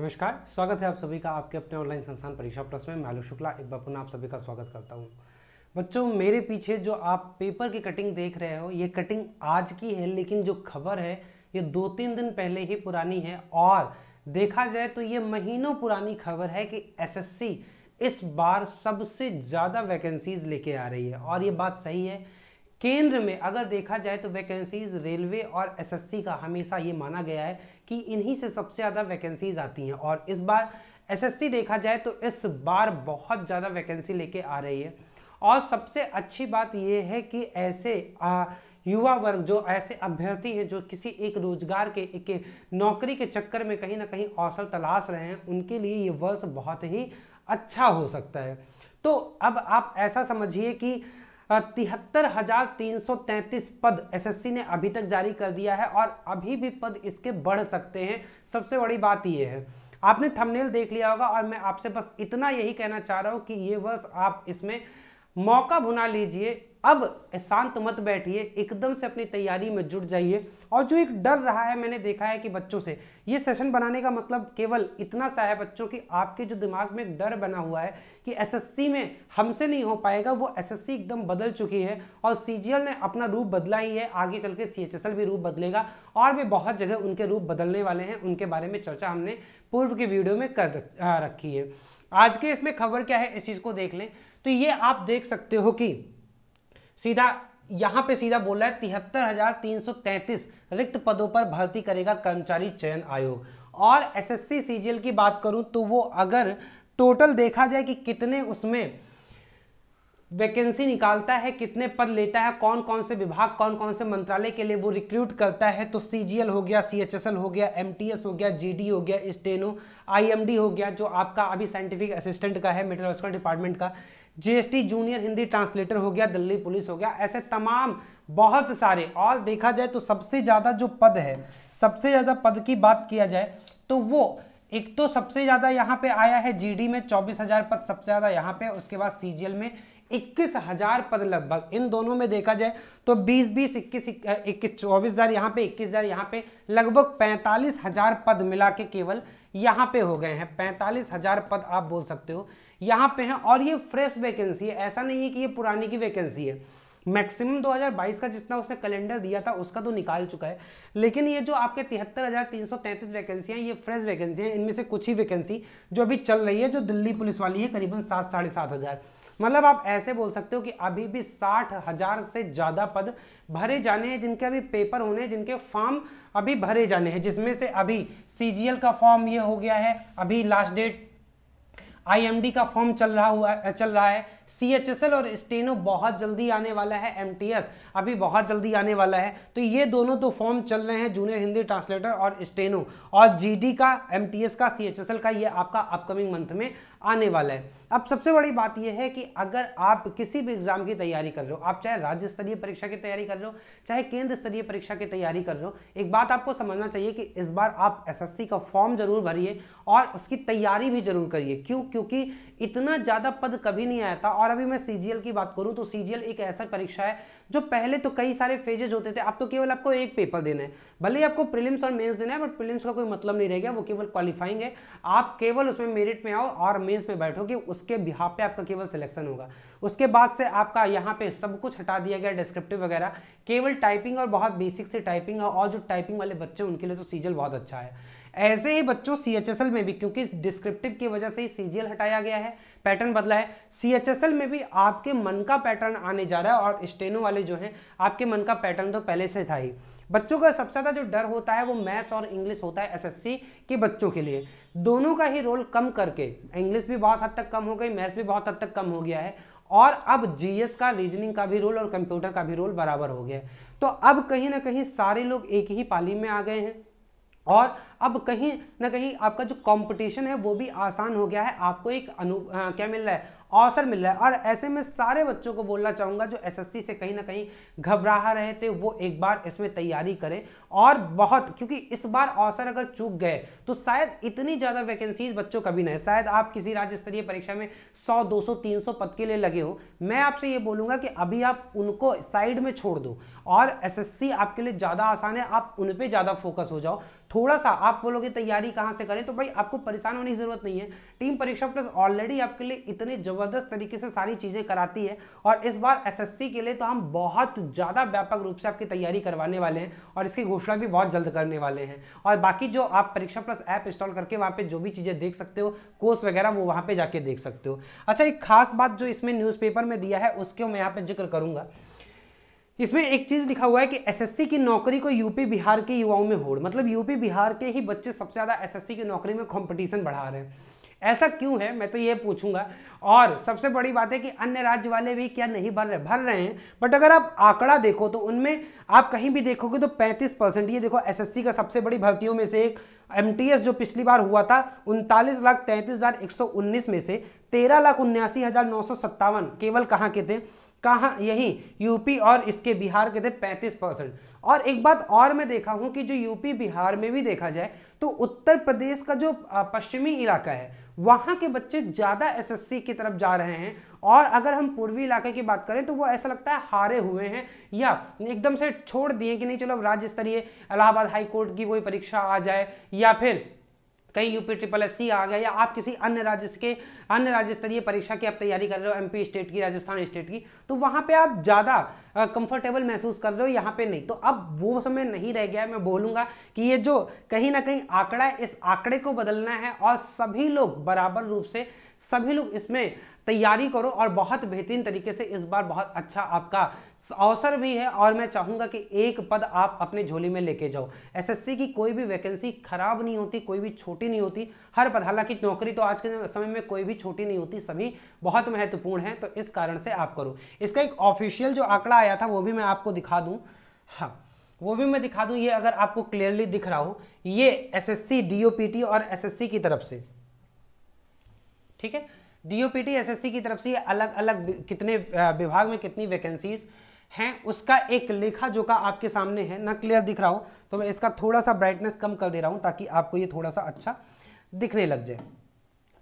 नमस्कार स्वागत है आप सभी का आपके अपने ऑनलाइन संस्थान परीक्षा प्लस में मैं शुक्ला एक बार पुनः आप सभी का स्वागत करता हूँ बच्चों मेरे पीछे जो आप पेपर की कटिंग देख रहे हो ये कटिंग आज की है लेकिन जो खबर है ये दो तीन दिन पहले ही पुरानी है और देखा जाए तो ये महीनों पुरानी खबर है कि एसएससी इस बार सबसे ज़्यादा वैकेंसीज लेके आ रही है और ये बात सही है केंद्र में अगर देखा जाए तो वैकेंसीज रेलवे और एसएससी का हमेशा ये माना गया है कि इन्हीं से सबसे ज़्यादा वैकेंसीज आती हैं और इस बार एसएससी देखा जाए तो इस बार बहुत ज़्यादा वैकेंसी लेके आ रही है और सबसे अच्छी बात ये है कि ऐसे आ, युवा वर्ग जो ऐसे अभ्यर्थी हैं जो किसी एक रोजगार के एक नौकरी के चक्कर में कहीं ना कहीं अवसर तलाश रहे हैं उनके लिए ये वर्ष बहुत ही अच्छा हो सकता है तो अब आप ऐसा समझिए कि तिहत्तर हजार तीन सौ तैंतीस पद एसएससी ने अभी तक जारी कर दिया है और अभी भी पद इसके बढ़ सकते हैं सबसे बड़ी बात यह है आपने थंबनेल देख लिया होगा और मैं आपसे बस इतना यही कहना चाह रहा हूँ कि ये बस आप इसमें मौका भुना लीजिए अब शांत तो मत बैठिए एकदम से अपनी तैयारी में जुट जाइए और जो एक डर रहा है मैंने देखा है कि बच्चों से ये सेशन बनाने का मतलब केवल इतना सा है बच्चों कि आपके जो दिमाग में एक डर बना हुआ है कि एसएससी में हमसे नहीं हो पाएगा वो एसएससी एकदम बदल चुकी है और सीजीएल ने अपना रूप बदला ही है आगे चल के सी भी रूप बदलेगा और भी बहुत जगह उनके रूप बदलने वाले हैं उनके बारे में चर्चा हमने पूर्व की वीडियो में कर रखी है आज के इसमें खबर क्या है इस चीज़ को देख लें तो ये आप देख सकते हो कि सीधा यहां पे सीधा बोल रहा है तिहत्तर हजार तीन सौ तैतीस रिक्त पदों पर भर्ती करेगा कर्मचारी चयन आयोग और एसएससी सीजीएल की बात करूं तो वो अगर टोटल देखा जाए कि कितने उसमें वैकेंसी निकालता है कितने पद लेता है कौन कौन से विभाग कौन कौन से मंत्रालय के लिए वो रिक्रूट करता है तो सीजीएल हो गया सीएचएसएल हो गया एमटीएस हो गया जीडी हो गया स्टेनो आईएमडी हो गया जो आपका अभी साइंटिफिक असिस्टेंट का है मेट्रोलॉजिकल डिपार्टमेंट का जीएसटी जूनियर हिंदी ट्रांसलेटर हो गया दिल्ली पुलिस हो गया ऐसे तमाम बहुत सारे और देखा जाए तो सबसे ज़्यादा जो पद है सबसे ज़्यादा पद की बात किया जाए तो वो एक तो सबसे ज़्यादा यहाँ पे आया है जीडी में चौबीस हज़ार पद सबसे ज़्यादा यहाँ पे उसके बाद सीजीएल में इक्कीस हजार पद लगभग इन दोनों में देखा जाए तो बीस बीस इक्कीस इक्कीस चौबीस हजार यहाँ पे इक्कीस हजार यहाँ पे लगभग पैंतालीस हजार पद मिला के केवल यहाँ पे हो गए हैं पैंतालीस हजार पद आप बोल सकते हो यहाँ पे हैं और ये फ्रेश वैकेंसी है ऐसा नहीं है कि ये पुरानी की वैकेंसी है मैक्सिमम 2022 का जितना उसने कैलेंडर दिया था उसका तो निकाल चुका है लेकिन ये जो आपके तिहत्तर हज़ार तीन सौ तैंतीस वैकेंसियाँ ये फ्रेश वैकेंसी हैं इनमें से कुछ ही वैकेंसी जो अभी चल रही है जो दिल्ली पुलिस वाली है करीबन सात साढ़े सात हज़ार मतलब आप ऐसे बोल सकते हो कि अभी भी साठ हजार से ज़्यादा पद भरे जाने हैं जिनके अभी पेपर होने हैं जिनके फॉर्म अभी भरे जाने हैं जिसमें से अभी सी का फॉर्म ये हो गया है अभी लास्ट डेट आईएमडी का फॉर्म चल रहा हुआ चल रहा है सी एच एस एल और स्टेनो बहुत जल्दी आने वाला है एम टी एस अभी बहुत जल्दी आने वाला है तो ये दोनों तो फॉर्म चल रहे हैं जूनियर हिंदी ट्रांसलेटर और स्टेनो और जी डी का एम टी एस का सी एच एस एल का ये आपका अपकमिंग मंथ में आने वाला है अब सबसे बड़ी बात यह है कि अगर आप किसी भी एग्जाम की तैयारी कर रहे हो आप चाहे राज्य स्तरीय परीक्षा की तैयारी कर रहे हो चाहे केंद्र स्तरीय परीक्षा की तैयारी कर रहे हो एक बात आपको समझना चाहिए कि इस बार आप एसएससी का फॉर्म जरूर भरिए और उसकी तैयारी भी जरूर करिए क्यों क्योंकि इतना ज़्यादा पद कभी नहीं आया था और अभी मैं सीजीएल की बात करूँ तो सीजीएल एक ऐसा परीक्षा है जो पहले तो कई सारे फेजेज होते थे अब तो केवल आपको एक पेपर देना है भले ही आपको प्रिलिम्स और मेन्स देना है बट प्रिलिम्स का कोई मतलब नहीं रहेगा वो केवल क्वालिफाइंग है आप केवल उसमें मेरिट में आओ और मेन्स में बैठो कि उसके बिहार पे आपका केवल सिलेक्शन होगा उसके बाद से आपका यहाँ पे सब कुछ हटा दिया गया डिस्क्रिप्टिव वगैरह केवल टाइपिंग और बहुत बेसिक से टाइपिंग और जो टाइपिंग वाले बच्चे उनके लिए तो सीजल बहुत अच्छा है ऐसे ही बच्चों सी में भी क्योंकि डिस्क्रिप्टिव की वजह से ही सीजीएल हटाया गया है पैटर्न बदला है सी में भी आपके मन का पैटर्न आने जा रहा है और स्टेनो वाले जो हैं आपके मन का पैटर्न तो पहले से था ही बच्चों का सबसे ज़्यादा जो डर होता है वो मैथ्स और इंग्लिश होता है एस के बच्चों के लिए दोनों का ही रोल कम करके इंग्लिश भी बहुत हद तक कम हो गई मैथ्स भी बहुत हद तक कम हो गया है और अब जीएस का रीजनिंग का भी रोल और कंप्यूटर का भी रोल बराबर हो गया है तो अब कहीं ना कहीं सारे लोग एक ही पाली में आ गए हैं और अब कहीं ना कहीं आपका जो कंपटीशन है वो भी आसान हो गया है आपको एक अनु आ, क्या मिल रहा है अवसर मिल रहा है और ऐसे में सारे बच्चों को बोलना चाहूँगा जो एसएससी से कहीं ना कहीं घबरा रहे थे वो एक बार इसमें तैयारी करें और बहुत क्योंकि इस बार अवसर अगर चूक गए तो शायद इतनी ज़्यादा वैकेंसीज बच्चों कभी नहीं शायद आप किसी राज्य स्तरीय परीक्षा में सौ दो सौ पद के लिए लगे हो मैं आपसे ये बोलूँगा कि अभी आप उनको साइड में छोड़ दो और एस आपके लिए ज़्यादा आसान है आप उन पर ज़्यादा फोकस हो जाओ थोड़ा सा आप बोलोगे तैयारी कहाँ से करें तो भाई आपको परेशान होने की ज़रूरत नहीं है टीम परीक्षा प्लस ऑलरेडी आपके लिए इतने ज़बरदस्त तरीके से सारी चीज़ें कराती है और इस बार एसएससी के लिए तो हम बहुत ज़्यादा व्यापक रूप से आपकी तैयारी करवाने वाले हैं और इसकी घोषणा भी बहुत जल्द करने वाले हैं और बाकी जो आप परीक्षा प्लस ऐप इंस्टॉल करके वहां पर जो भी चीज़ें देख सकते हो कोर्स वगैरह वो वहां पर जाके देख सकते हो अच्छा एक खास बात जो इसमें न्यूज में दिया है उसके मैं यहाँ पर जिक्र करूंगा इसमें एक चीज लिखा हुआ है कि एसएससी की नौकरी को यूपी बिहार के युवाओं में होड़ मतलब यूपी बिहार के ही बच्चे सबसे ज्यादा एसएससी की नौकरी में कंपटीशन बढ़ा रहे हैं ऐसा क्यों है मैं तो ये पूछूंगा और सबसे बड़ी बात है कि अन्य राज्य वाले भी क्या नहीं भर रहे भर रहे हैं बट अगर आप आंकड़ा देखो तो उनमें आप कहीं भी देखोगे तो 35 परसेंट ये देखो एसएससी का सबसे बड़ी भर्तियों में से एक एमटीएस जो पिछली बार हुआ था उनतालीस लाख तैंतीस हज़ार एक सौ उन्नीस में से तेरह लाख उन्यासी हज़ार नौ सौ सत्तावन केवल कहाँ के थे कहाँ यही यूपी और इसके बिहार के थे 35 परसेंट और एक बात और मैं देखा हूँ कि जो यूपी बिहार में भी देखा जाए तो उत्तर प्रदेश का जो पश्चिमी इलाका है वहाँ के बच्चे ज़्यादा एसएससी की तरफ जा रहे हैं और अगर हम पूर्वी इलाके की बात करें तो वो ऐसा लगता है हारे हुए हैं या एकदम से छोड़ दिए कि नहीं चलो अब राज्य स्तरीय इलाहाबाद हाईकोर्ट की कोई परीक्षा आ जाए या फिर कहीं यूपी ट्रिपल एस आ गया या आप किसी अन्य राज्य के अन्य राज्य स्तरीय परीक्षा की आप तैयारी कर रहे हो एमपी स्टेट की राजस्थान स्टेट की तो वहाँ पे आप ज़्यादा कंफर्टेबल महसूस कर रहे हो यहाँ पे नहीं तो अब वो समय नहीं रह गया है मैं बोलूँगा कि ये जो कहीं ना कहीं आंकड़ा है इस आंकड़े को बदलना है और सभी लोग बराबर रूप से सभी लोग इसमें तैयारी करो और बहुत बेहतरीन तरीके से इस बार बहुत अच्छा आपका अवसर भी है और मैं चाहूंगा कि एक पद आप अपने झोली में लेके जाओ एसएससी की कोई भी वैकेंसी खराब नहीं होती कोई भी छोटी नहीं होती हर पद हालांकि नौकरी तो आज के समय में कोई भी छोटी नहीं होती सभी बहुत महत्वपूर्ण है तो इस कारण से आप करो इसका एक ऑफिशियल जो आंकड़ा आया था वो भी मैं आपको दिखा दूँ हाँ वो भी मैं दिखा दूँ ये अगर आपको क्लियरली दिख रहा हो ये एस डीओपीटी और एस की तरफ से ठीक है डीओपीटी एसएससी की तरफ से अलग अलग कितने विभाग में कितनी वैकेंसीज़ हैं उसका एक लेखा जो का आपके सामने है ना क्लियर दिख रहा हो तो मैं इसका थोड़ा सा ब्राइटनेस कम कर दे रहा हूं ताकि आपको ये थोड़ा सा अच्छा दिखने लग जाए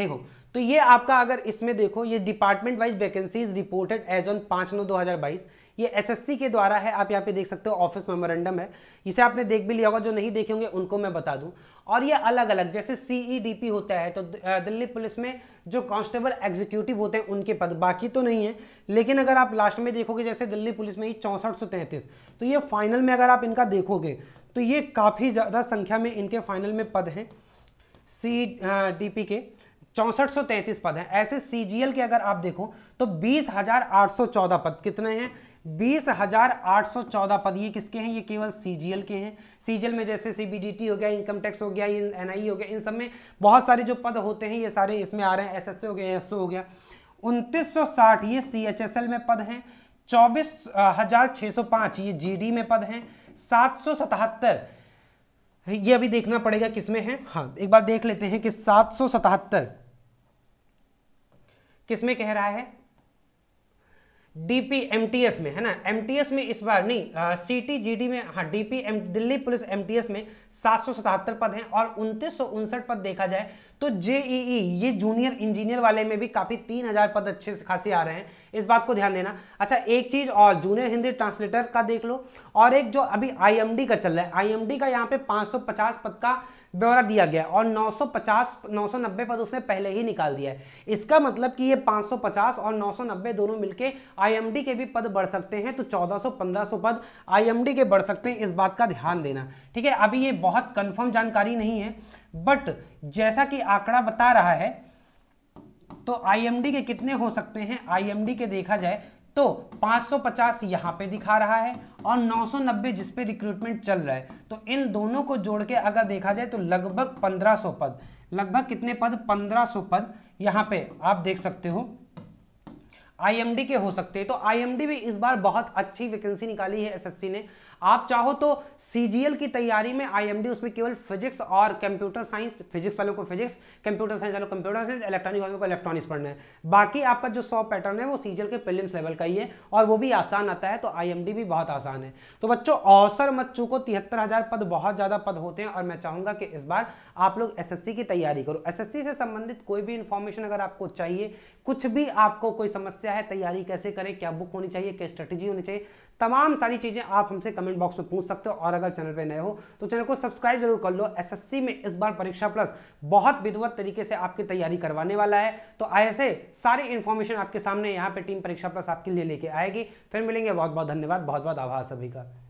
देखो तो ये आपका अगर इसमें देखो ये department wise vacancies reported as on पांच नौ दो हज़ार बाईस ये एसएससी के द्वारा है आप यहाँ पे देख सकते हो ऑफिस मेमोरेंडम है इसे आपने देख भी लिया होगा जो नहीं देखे होंगे उनको मैं बता दूं और ये अलग अलग जैसे सीईडीपी e होता है तो दिल्ली पुलिस में जो कांस्टेबल एग्जीक्यूटिव होते हैं उनके पद बाकी तो नहीं है लेकिन अगर आप लास्ट में देखोगे जैसे दिल्ली पुलिस में ही चौंसठ तो ये फाइनल में अगर आप इनका देखोगे तो ये काफ़ी ज़्यादा संख्या में इनके फाइनल में पद हैं सी डी के चौंसठ पद हैं ऐसे सी के अगर आप देखो तो बीस पद कितने हैं बीस हजार आठ सौ चौदह पद ये किसके हैं ये केवल सीजीएल के हैं सीजीएल में जैसे सीबीडीटी हो गया इनकम टैक्स हो गया एनआई e हो गया इन सब में बहुत सारे जो पद होते हैं ये सारे इसमें आ रहे हैं एसएससी हो गया एसओ हो गया उनतीस ये सी में पद हैं चौबीस हजार छः सौ पांच ये जीडी में पद हैं सात सौ सतहत्तर ये अभी देखना पड़ेगा किसमें है हाँ एक बार देख लेते हैं कि सात सौ सतहत्तर किसमें कह रहा है डीपी एमटीएस में है ना एमटीएस में इस बार नहीं सीटी जीडी में हाँ DP M Delhi police MTS में सात पद हैं और उनतीस पद देखा जाए तो जेईई e e, ये जूनियर इंजीनियर वाले में भी काफ़ी तीन हजार पद अच्छे खासे आ रहे हैं इस बात को ध्यान देना अच्छा एक चीज़ और जूनियर हिंदी ट्रांसलेटर का देख लो और एक जो अभी आईएमडी का चल रहा है आईएमडी का यहाँ पे 550 पद का ब्यौरा दिया गया और 950 990 पद उसने पहले ही निकाल दिया है इसका मतलब कि ये 550 और 990 दोनों मिलके आईएमडी के भी पद बढ़ सकते हैं तो 1400 1500 पद आईएमडी के बढ़ सकते हैं इस बात का ध्यान देना ठीक है अभी ये बहुत कंफर्म जानकारी नहीं है बट जैसा कि आंकड़ा बता रहा है तो आई के कितने हो सकते हैं आई के देखा जाए तो 550 यहां पे दिखा रहा है और 990 जिस पे रिक्रूटमेंट चल रहा है तो इन दोनों को जोड़ के अगर देखा जाए तो लगभग 1500 पद लगभग कितने पद 1500 पद यहां पे आप देख सकते हो आईएमडी के हो सकते हैं तो आईएमडी भी इस बार बहुत अच्छी वैकेंसी निकाली है एसएससी ने आप चाहो तो सीजीएल की तैयारी में आईएमडी उसमें केवल फिजिक्स और कंप्यूटर साइंस फिजिक्स वालों को फिजिक्स कंप्यूटर साइंस वालों को कंप्यूटर साइंस इलेक्ट्रॉनिक वालों को इलेक्ट्रॉनिक्स पढ़ना है बाकी आपका जो सौ पैटर्न है वो सीजीएल के प्रिलिम्स लेवल का ही है और वो भी आसान आता है तो डी भी बहुत आसान है तो बच्चों अवसर मत चूको तिहत्तर पद बहुत ज़्यादा पद होते हैं और मैं चाहूंगा कि इस बार आप लोग सी की तैयारी करो सी से संबंधित कोई भी इंफॉर्मेशन अगर आपको चाहिए कुछ भी आपको कोई समस्या है तैयारी कैसे करें क्या बुक होनी चाहिए क्या स्ट्रेटेजी होनी चाहिए तमाम सारी चीज़ें आप हमसे कमेंट बॉक्स में पूछ सकते हो और अगर चैनल पर नए हो तो चैनल को सब्सक्राइब जरूर कर लो एसएससी में इस बार परीक्षा प्लस बहुत विधिवत तरीके से आपकी तैयारी करवाने वाला है तो ऐसे सारी इन्फॉर्मेशन आपके सामने यहाँ पर टीम परीक्षा प्लस आपके लिए लेके आएगी फिर मिलेंगे बहुत बहुत धन्यवाद बहुत बहुत आभार सभी का